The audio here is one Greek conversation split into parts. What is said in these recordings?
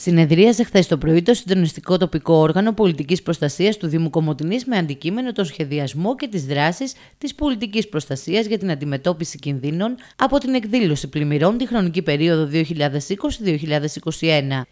Συνεδρίασε χθες το πρωί το Συντονιστικό Τοπικό Όργανο Πολιτικής Προστασίας του Δήμου Κομωτινής με αντικείμενο το σχεδιασμό και τις δράσεις της πολιτικής προστασίας για την αντιμετώπιση κινδύνων από την εκδήλωση πλημμυρών τη χρονική περίοδο 2020-2021.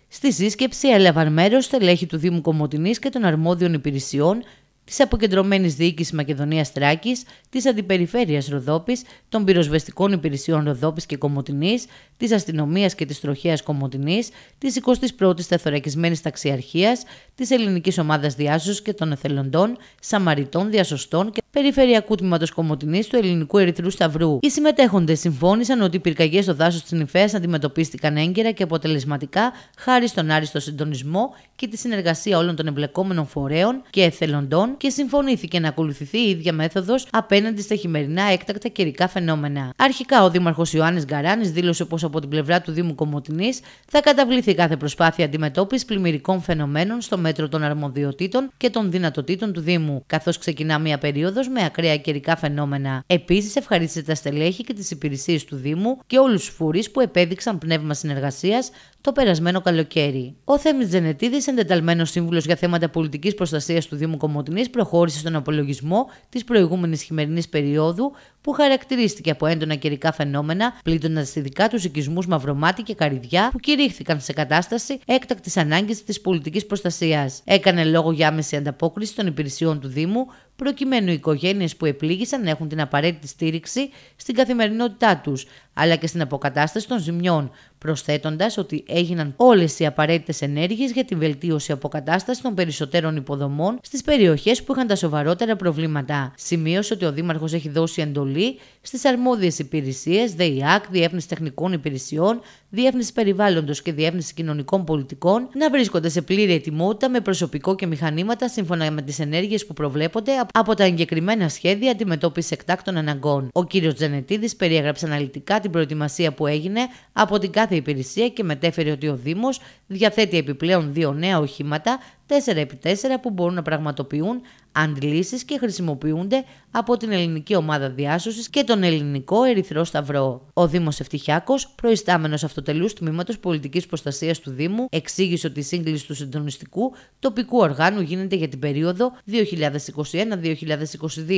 Στη σύσκεψη έλαβαν μέρος στελέχη του Δήμου Κομωτινής και των αρμόδιων υπηρεσιών της αποκεντρωμένης διοίκησης Μακεδονίας Τράκη, της Αντιπεριφέρειας Ροδόπης, των πυροσβεστικών υπηρεσιών Ροδόπης και Κομωτινής, της αστυνομίας και της τροχέας Κομωτινής, της 21η Τεθωρακισμένη Ταξιαρχίας, της Ελληνικής Ομάδας Διάσωσης και των Εθελοντών, Σαμαριτών, Διασωστών και Περιφερειακού Τμήματος Κομωτινής του Ελληνικού Ερυθρού Σταυρού. Οι συμμετέχοντες συμφώνησαν ότι οι πυρκαγιές στο δάσος της Νυφαία αντιμετωπίστηκαν έγκαιρα και αποτελεσματικά χάρη στον άριστο συντονισμό και τη συνεργασία όλων των εμπλεκόμενων φορέων και εθελοντών και συμφωνήθηκε να ακολουθηθεί η ίδια μέθοδος απέναντι στα χειμερινά έκτακτα καιρικά φαινόμενα. Αρχικά ο Δήμαρχος Ιωάννης Γκαράνης δήλωσε πως από την πλευρά του Δήμου Κομωτινής θα καταβληθεί κάθε προσπάθεια αντιμετώπισης πλημμυρικών φαινομένων στο μέτρο των αρμοδιοτήτων και των δυνατοτήτων του Δήμου, καθώς ξεκινά μια περίοδος με ακραία καιρικά φαινόμενα. Επίσης, ευχαρίστησε τα στελέχη και τις υπηρεσίες του Δήμου και όλους τους φορείς που επέδειξαν πνεύμα συνεργασίας το περασμένο καλοκαίρι, ο Θέμης Τζενετίδης, εντεταλμένος σύμβουλος για θέματα πολιτικής προστασίας του Δήμου Κομωτινής, προχώρησε στον απολογισμό της προηγούμενης χειμερινής περίοδου, που χαρακτηρίστηκε από έντονα καιρικά φαινόμενα, πλήττοντας ειδικά τους οικισμούς Μαυρομάτι και Καριδιά, που κηρύχθηκαν σε κατάσταση έκτακτης ανάγκης της πολιτικής προστασίας. Έκανε λόγο για άμεση ανταπόκριση των υπηρεσιών του Δήμου, προκειμένου οι οικογένειες που επλήγησαν να έχουν την απαραίτητη στήριξη στην καθημερινότητά τους, αλλά και στην αποκατάσταση των ζημιών προσθέτοντας ότι έγιναν όλες οι απαραίτητες ενέργειες για τη βελτίωση αποκατάστασης των περισσότερων υποδομών στις περιοχές που είχαν τα σοβαρότερα προβλήματα. Σημείωσε ότι ο Δήμαρχος έχει δώσει εντολή στις αρμόδιες υπηρεσίες, ΔΕΙΑΚ, Διεύνηση Τεχνικών Υπηρεσιών, Διεύνηση Περιβάλλοντος και Διεύνηση Κοινωνικών Πολιτικών να βρίσκονται σε πλήρη ετοιμότητα με προσωπικό και μηχανήματα σύμφωνα με τις ενέργειες που προβλέπονται από τα εγκεκριμένα σχέδια αντιμετώπισης εκτάκτων αναγκών. Ο κ. Τζενετίδης περιέγραψε αναλυτικά την προετοιμασία που έγινε από την κάθε υπηρεσία και μετέφερε ότι ο Δήμος διαθέτει επιπλέον δύο νέα οχήματα 4x4 που μπορούν να πραγματοποιούν αντλήσεις και χρησιμοποιούνται από την ελληνική ομάδα διάσωσης και τον ελληνικό Ερυθρό Σταυρό. Ο Δήμος Ευτυχιάκος, προϊστάμενος αυτοτελούς τμήματος πολιτικής προστασίας του Δήμου, εξήγησε ότι η σύγκληση του συντονιστικού τοπικού οργάνου γίνεται για την περίοδο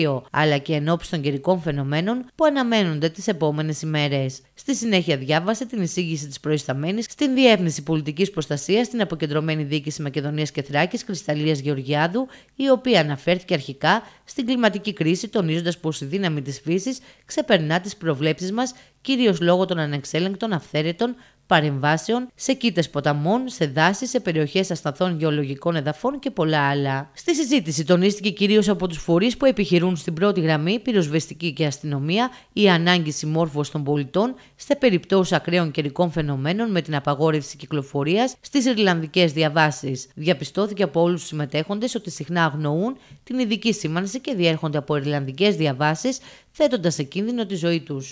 2021-2022, αλλά και εν των καιρικών φαινομένων που αναμένονται τις επόμενες ημέρες. Στη συνέχεια διάβασε την εισήγηση της προϊσταμένης στην Διεύνηση Πολιτικής Προστασίας στην Αποκεντρωμένη Διοίκηση Μακεδονίας και Θράκης Κασιδιωτάκης Κρυσταλλίας Γεωργιάδου, η οποία αναφέρθηκε αρχικά στην κλιματική κρίση, τονίζοντας πως η δύναμη της φύσης ξεπερνά τις προβλέψεις μας, κυρίως λόγω των ανεξέλεγκτων, αυθαίρετων, παρεμβάσεων σε κήτες ποταμών, σε δάση, σε περιοχές ασταθών γεωλογικών εδαφών και πολλά άλλα. Στη συζήτηση τονίστηκε κυρίως από τους φορείς που επιχειρούν στην πρώτη γραμμή, πυροσβεστική και αστυνομία, η ανάγκη συμμόρφωσης των πολιτών σε περιπτώσεις ακραίων καιρικών φαινομένων με την απαγόρευση κυκλοφορίας στις Ιρλανδικές διαβάσεις. Διαπιστώθηκε από όλους τους συμμετέχοντες ότι συχνά αγνοούν την ειδική σήμανση και διέρχονται από Ιρλανδικές διαβάσεις, θέτοντας σε κίνδυνο τη ζωή τους.